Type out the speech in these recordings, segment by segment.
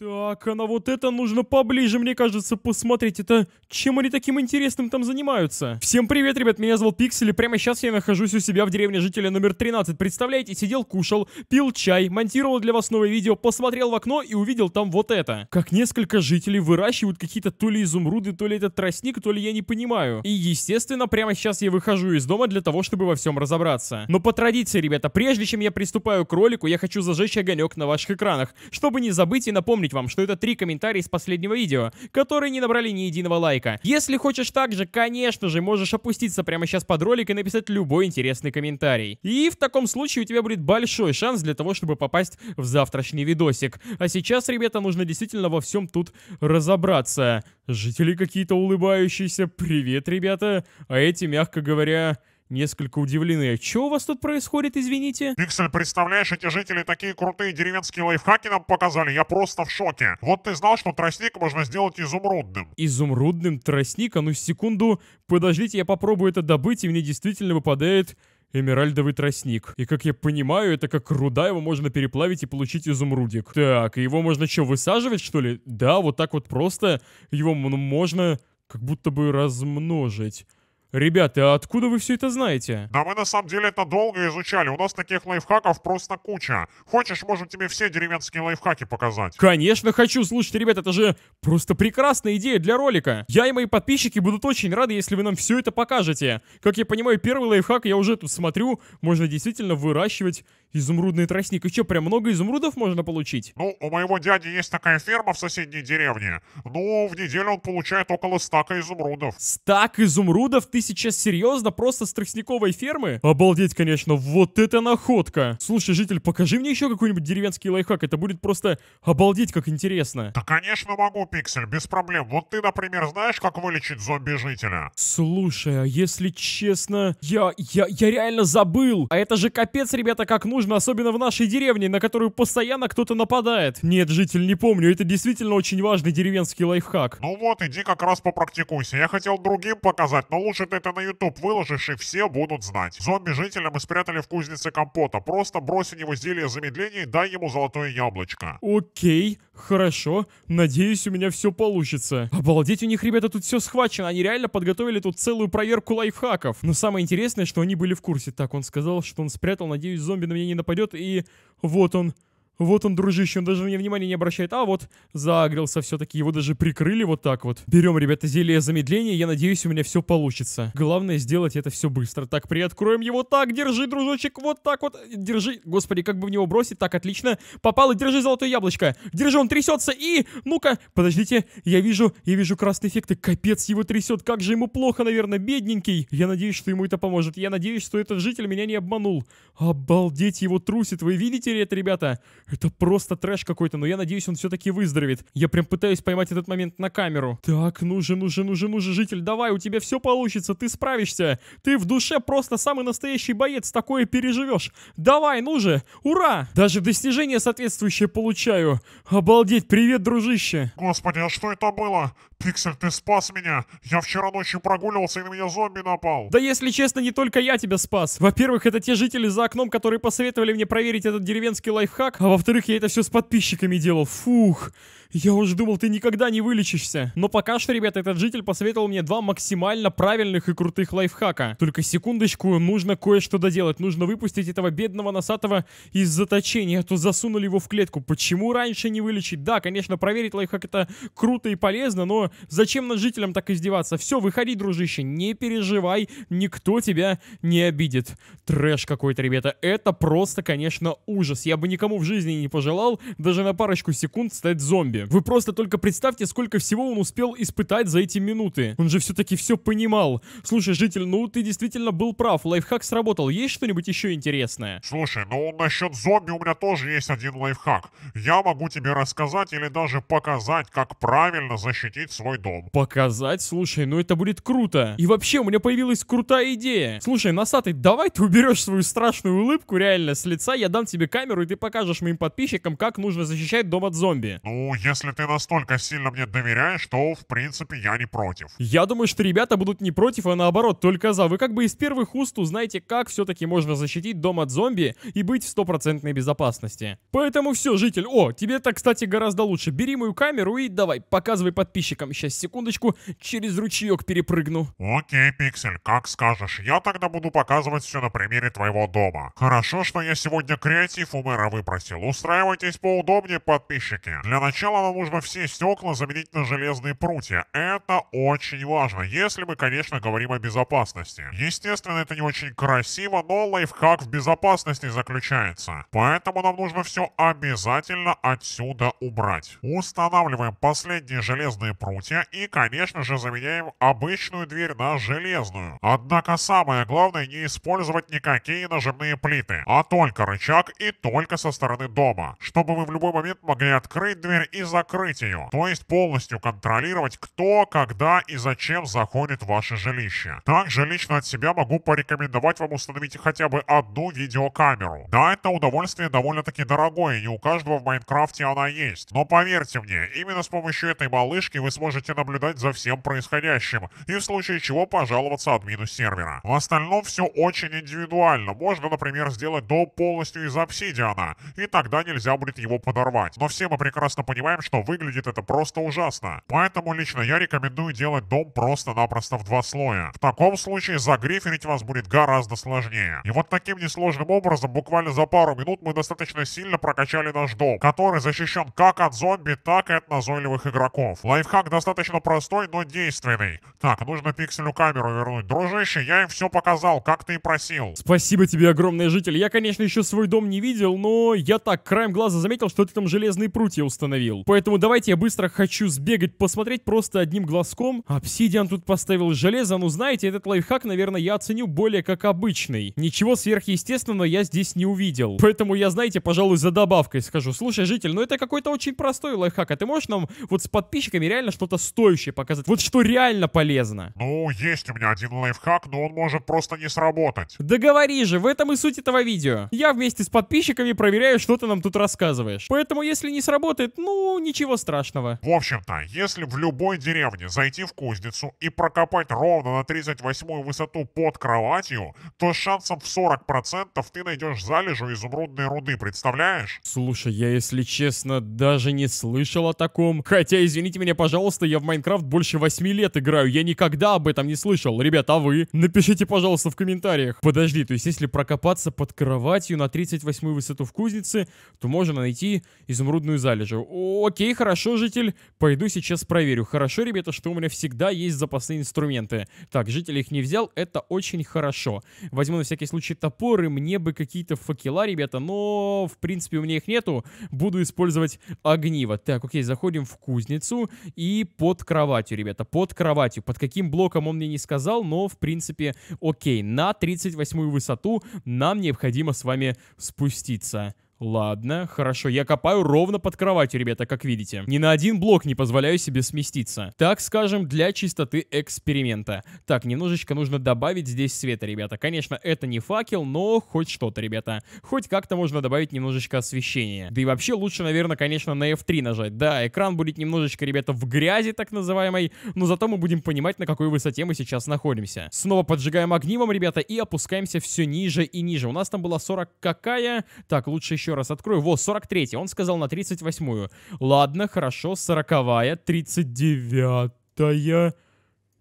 Так, а на вот это нужно поближе, мне кажется, посмотреть. Это чем они таким интересным там занимаются? Всем привет, ребят, меня зовут Пиксель, и прямо сейчас я нахожусь у себя в деревне жителя номер 13. Представляете, сидел, кушал, пил чай, монтировал для вас новое видео, посмотрел в окно и увидел там вот это. Как несколько жителей выращивают какие-то то ли изумруды, то ли это тростник, то ли я не понимаю. И, естественно, прямо сейчас я выхожу из дома для того, чтобы во всем разобраться. Но по традиции, ребята, прежде чем я приступаю к ролику, я хочу зажечь огонек на ваших экранах, чтобы не забыть и напомнить, напомнить вам, что это три комментария из последнего видео, которые не набрали ни единого лайка. Если хочешь так же, конечно же, можешь опуститься прямо сейчас под ролик и написать любой интересный комментарий. И в таком случае у тебя будет большой шанс для того, чтобы попасть в завтрашний видосик. А сейчас, ребята, нужно действительно во всем тут разобраться. Жители какие-то улыбающиеся. Привет, ребята. А эти, мягко говоря несколько удивлены. А что у вас тут происходит, извините? Пиксель, представляешь, эти жители такие крутые деревенские лайфхаки нам показали, я просто в шоке. Вот ты знал, что тростник можно сделать изумрудным. Изумрудным тростник? А ну секунду, подождите, я попробую это добыть, и мне действительно выпадает эмеральдовый тростник. И как я понимаю, это как руда, его можно переплавить и получить изумрудик. Так, его можно что, высаживать что ли? Да, вот так вот просто его можно как будто бы размножить. Ребята, а откуда вы все это знаете? Да мы на самом деле это долго изучали, у нас таких лайфхаков просто куча. Хочешь, можем тебе все деревенские лайфхаки показать. Конечно хочу, слушайте, ребята, это же просто прекрасная идея для ролика. Я и мои подписчики будут очень рады, если вы нам все это покажете. Как я понимаю, первый лайфхак я уже тут смотрю, можно действительно выращивать изумрудный тростник. И что, прям много изумрудов можно получить? Ну, у моего дяди есть такая ферма в соседней деревне. Ну, в неделю он получает около стака изумрудов. Стак изумрудов? Ты сейчас серьезно? Просто с тростниковой фермы? Обалдеть, конечно, вот это находка! Слушай, житель, покажи мне еще какой-нибудь деревенский лайфхак, это будет просто обалдеть как интересно. Да, конечно могу, Пиксель, без проблем. Вот ты, например, знаешь, как вылечить зомби-жителя? Слушай, а если честно, я, я, я реально забыл. А это же капец, ребята, как нужно, особенно в нашей деревне, на которую постоянно кто-то нападает. Нет, житель, не помню, это действительно очень важный деревенский лайфхак. Ну вот, иди как раз попрактикуйся. Я хотел другим показать, но лучше Лучше ты это на YouTube выложишь, и все будут знать. Зомби-жителя мы спрятали в кузнице компота. Просто брось в него зелье замедления и дай ему золотое яблочко. Окей, хорошо. Надеюсь, у меня все получится. Обалдеть, у них, ребята, тут все схвачено. Они реально подготовили тут целую проверку лайфхаков. Но самое интересное, что они были в курсе. Так, он сказал, что он спрятал. Надеюсь, зомби на меня не нападет. И вот он. Вот он, дружище, он даже на меня внимания не обращает. А вот загрелся все-таки, его даже прикрыли вот так вот. Берем, ребята, зелье замедления, я надеюсь, у меня все получится. Главное сделать это все быстро. Так, приоткроем его так, держи, дружочек, вот так вот, держи. Господи, как бы в него бросить, так, отлично. Попало, держи золотое яблочко. Держи, он трясется и... Ну-ка, подождите, я вижу, я вижу красные эффекты. Капец, его трясет, как же ему плохо, наверное, бедненький. Я надеюсь, что ему это поможет. Я надеюсь, что этот житель меня не обманул. Обалдеть, его трусит, вы видите ли это, ребята? Это просто трэш какой-то, но я надеюсь, он все-таки выздоровеет. Я прям пытаюсь поймать этот момент на камеру. Так, ну же, ну же, ну же, ну же, житель, давай, у тебя все получится, ты справишься. Ты в душе просто самый настоящий боец, такое переживешь. Давай, ну же, ура! Даже достижение соответствующее получаю. Обалдеть, привет, дружище. Господи, а что это было? Пиксель, ты спас меня. Я вчера ночью прогуливался и на меня зомби напал. Да если честно, не только я тебя спас. Во-первых, это те жители за окном, которые посоветовали мне проверить этот деревенский лайфхак, а во-вторых, я это все с подписчиками делал. Фух, я уже думал, ты никогда не вылечишься. Но пока что, ребята, этот житель посоветовал мне два максимально правильных и крутых лайфхака. Только секундочку, нужно кое-что доделать. Нужно выпустить этого бедного носатого из заточения, а то засунули его в клетку. Почему раньше не вылечить? Да, конечно, проверить лайфхак это круто и полезно, но зачем над жителям так издеваться? Все, выходи, дружище, не переживай, никто тебя не обидит. Трэш какой-то, ребята, это просто, конечно, ужас. Я бы никому в жизни жизни не пожелал даже на парочку секунд стать зомби. Вы просто только представьте, сколько всего он успел испытать за эти минуты. Он же все-таки все понимал. Слушай, житель, ну ты действительно был прав, лайфхак сработал. Есть что-нибудь еще интересное? Слушай, ну насчет зомби у меня тоже есть один лайфхак. Я могу тебе рассказать или даже показать, как правильно защитить свой дом. Показать? Слушай, ну это будет круто. И вообще, у меня появилась крутая идея. Слушай, носатый, давай ты уберешь свою страшную улыбку реально с лица, я дам тебе камеру и ты покажешь моим моим подписчикам, как нужно защищать дом от зомби. Ну, если ты настолько сильно мне доверяешь, то, в принципе, я не против. Я думаю, что ребята будут не против, а наоборот, только за. Вы как бы из первых уст узнаете, как все-таки можно защитить дом от зомби и быть в стопроцентной безопасности. Поэтому все, житель. О, тебе это, кстати, гораздо лучше. Бери мою камеру и давай, показывай подписчикам. Сейчас, секундочку, через ручеек перепрыгну. Окей, Пиксель, как скажешь. Я тогда буду показывать все на примере твоего дома. Хорошо, что я сегодня креатив у мэра выпросил. Устраивайтесь поудобнее, подписчики. Для начала нам нужно все стекла заменить на железные прутья. Это очень важно, если мы, конечно, говорим о безопасности. Естественно, это не очень красиво, но лайфхак в безопасности заключается. Поэтому нам нужно все обязательно отсюда убрать. Устанавливаем последние железные прутья и, конечно же, заменяем обычную дверь на железную. Однако самое главное не использовать никакие нажимные плиты, а только рычаг и только со стороны дома, чтобы вы в любой момент могли открыть дверь и закрыть ее, то есть полностью контролировать, кто, когда и зачем заходит в ваше жилище. Также лично от себя могу порекомендовать вам установить хотя бы одну видеокамеру. Да, это удовольствие довольно-таки дорогое, не у каждого в Майнкрафте она есть. Но поверьте мне, именно с помощью этой малышки вы сможете наблюдать за всем происходящим, и в случае чего пожаловаться админу сервера. В остальном все очень индивидуально. Можно, например, сделать дом полностью из обсидиана, и тогда никогда нельзя будет его подорвать. Но все мы прекрасно понимаем, что выглядит это просто ужасно. Поэтому лично я рекомендую делать дом просто-напросто в два слоя. В таком случае загриферить вас будет гораздо сложнее. И вот таким несложным образом, буквально за пару минут мы достаточно сильно прокачали наш дом, который защищен как от зомби, так и от назойливых игроков. Лайфхак достаточно простой, но действенный. Так, нужно пикселю камеру вернуть. Дружище, я им все показал, как ты и просил. Спасибо тебе огромное, житель. Я, конечно, еще свой дом не видел, но я так краем глаза заметил, что ты там железные прутья установил. Поэтому давайте я быстро хочу сбегать, посмотреть просто одним глазком. Обсидиан тут поставил железо. Ну, знаете, этот лайфхак, наверное, я оценю более как обычный. Ничего сверхъестественного я здесь не увидел. Поэтому я, знаете, пожалуй, за добавкой скажу. Слушай, житель, ну это какой-то очень простой лайфхак. А ты можешь нам вот с подписчиками реально что-то стоящее показать? Вот что реально полезно. Ну, есть у меня один лайфхак, но он может просто не сработать. Да же, в этом и суть этого видео. Я вместе с подписчиками проверяю, что что ты нам тут рассказываешь. Поэтому, если не сработает, ну, ничего страшного. В общем-то, если в любой деревне зайти в кузницу и прокопать ровно на 38 высоту под кроватью, то с шансом в 40% ты найдешь залежу изумрудной руды, представляешь? Слушай, я, если честно, даже не слышал о таком. Хотя, извините меня, пожалуйста, я в Майнкрафт больше 8 лет играю, я никогда об этом не слышал. Ребят, а вы? Напишите, пожалуйста, в комментариях. Подожди, то есть если прокопаться под кроватью на 38 высоту в кузнице, то можно найти изумрудную залежу. Окей, хорошо, житель, пойду сейчас проверю. Хорошо, ребята, что у меня всегда есть запасные инструменты. Так, житель их не взял, это очень хорошо. Возьму на всякий случай топоры, мне бы какие-то факела, ребята, но в принципе у меня их нету. Буду использовать огниво. Так, окей, заходим в кузницу и под кроватью, ребята, под кроватью. Под каким блоком он мне не сказал, но в принципе окей. На 38 высоту нам необходимо с вами спуститься. Ладно, хорошо, я копаю ровно под кроватью, ребята, как видите. Ни на один блок не позволяю себе сместиться. Так скажем, для чистоты эксперимента. Так, немножечко нужно добавить здесь света, ребята. Конечно, это не факел, но хоть что-то, ребята. Хоть как-то можно добавить немножечко освещения. Да и вообще лучше, наверное, конечно, на F3 нажать. Да, экран будет немножечко, ребята, в грязи так называемой, но зато мы будем понимать, на какой высоте мы сейчас находимся. Снова поджигаем огнивом, ребята, и опускаемся все ниже и ниже. У нас там была 40 какая? Так, лучше еще раз открою. Во, 43-й. Он сказал на 38-ю. Ладно, хорошо, 40-я, 39-я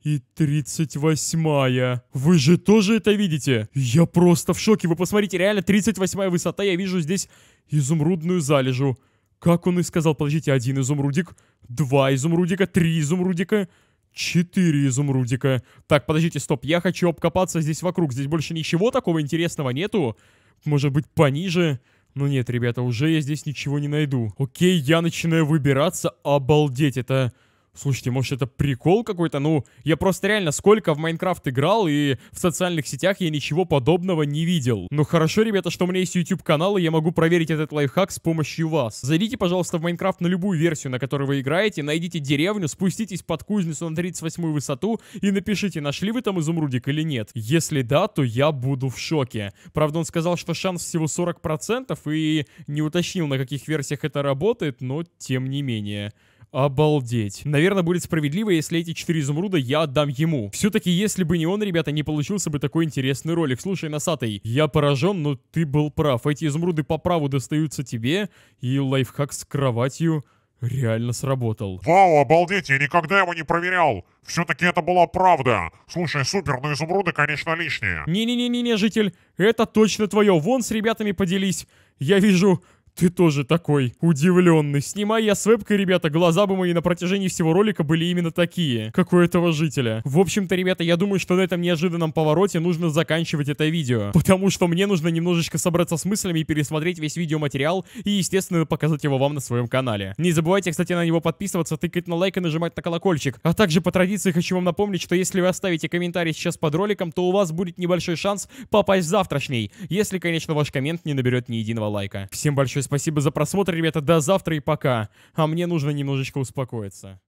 и 38-я. Вы же тоже это видите? Я просто в шоке. Вы посмотрите, реально 38-я высота. Я вижу здесь изумрудную залежу. Как он и сказал, подождите, один изумрудик, два изумрудика, три изумрудика, четыре изумрудика. Так, подождите, стоп, я хочу обкопаться здесь вокруг. Здесь больше ничего такого интересного нету. Может быть, пониже? Ну нет, ребята, уже я здесь ничего не найду. Окей, я начинаю выбираться. Обалдеть, это... Слушайте, может это прикол какой-то? Ну, я просто реально сколько в Майнкрафт играл и в социальных сетях я ничего подобного не видел. Ну хорошо, ребята, что у меня есть YouTube канал, и я могу проверить этот лайфхак с помощью вас. Зайдите, пожалуйста, в Майнкрафт на любую версию, на которой вы играете, найдите деревню, спуститесь под кузницу на 38 высоту и напишите, нашли вы там изумрудик или нет. Если да, то я буду в шоке. Правда, он сказал, что шанс всего 40% и не уточнил, на каких версиях это работает, но тем не менее. Обалдеть. Наверное, будет справедливо, если эти четыре изумруда я отдам ему. Все-таки, если бы не он, ребята, не получился бы такой интересный ролик. Слушай, Носатый, я поражен, но ты был прав. Эти изумруды по праву достаются тебе, и лайфхак с кроватью реально сработал. Вау, обалдеть, я никогда его не проверял. Все-таки это была правда. Слушай, супер, но изумруды, конечно, лишние. Не-не-не-не, житель, это точно твое. Вон с ребятами поделись. Я вижу, ты тоже такой удивленный. Снимая я с вебкой, ребята, глаза бы мои на протяжении всего ролика были именно такие, как у этого жителя. В общем-то, ребята, я думаю, что на этом неожиданном повороте нужно заканчивать это видео. Потому что мне нужно немножечко собраться с мыслями и пересмотреть весь видеоматериал и, естественно, показать его вам на своем канале. Не забывайте, кстати, на него подписываться, тыкать на лайк и нажимать на колокольчик. А также по традиции хочу вам напомнить, что если вы оставите комментарий сейчас под роликом, то у вас будет небольшой шанс попасть в завтрашний, если, конечно, ваш коммент не наберет ни единого лайка. Всем большое спасибо за просмотр, ребята. До завтра и пока. А мне нужно немножечко успокоиться.